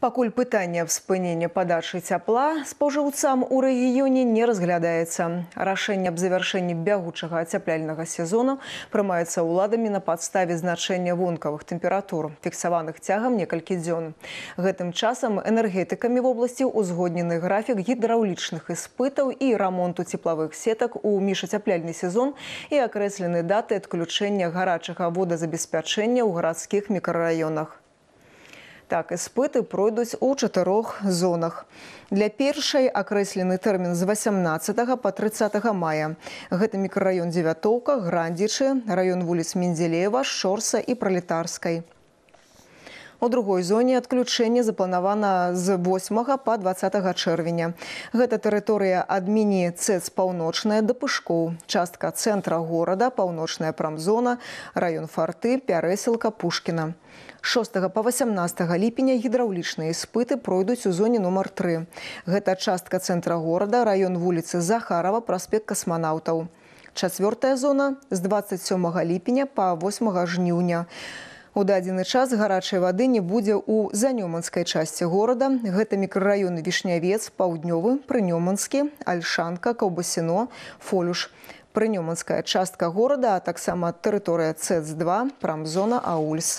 пакуль пытанне в спынення падачы цяпла спожыўцам у рэгіёне не разглядаецца рашэнне аб завяршэнні бягучага ацяпляльнага сезона прымаецца ўладамі на падставе значэння вонкавых тэмператур фіксаваных цягам некалькі дзён гэтым часам энергетыкамі вобласці узгоднены графік гідраўлічных испытаў і рамонту цеплавых сетак у міжацяпляльны сезон і акрэслены даты адключэння гарачага водазабеспячэння ў гарадскіх мікрараёнах Так іспыты пройдуць у чатырох зонах. Для першай акрэслены тэрмін з 18 па 30 мая. Гэта мікрараён дзевятоўка, грандзічы, раён вуліц Мензелева, шорса і пралетарскай. У другой зоне адключэнне запланавана з 8 па 20 чэрвеня. Гэта тэрыторыя адміні цэц паўночная да пышкоў. Частка цэнтра горада, паўночная прамзона, раён фарты, пярэсілка Пушкіна. 6 па 18 ліпеня гідраўлічныя іспыты пройдуць у зоне нумар 3. Гэта частка цэнтра горада, раён вуліцы Захарова, праспект касманаўтаў. Чацвёртая зона з 27 ліпеня па 8 жніўня. У дадзены час гарачай вады не будзе ў занёманскай часці горада. Гэта мікрараёны вішнявец, паўднёвы, прынёманскі, Альшанка, каўбасіно, фолюш. Прынёманская частка горада, а таксама тэрыторыя цэц2, прамзона Аульс.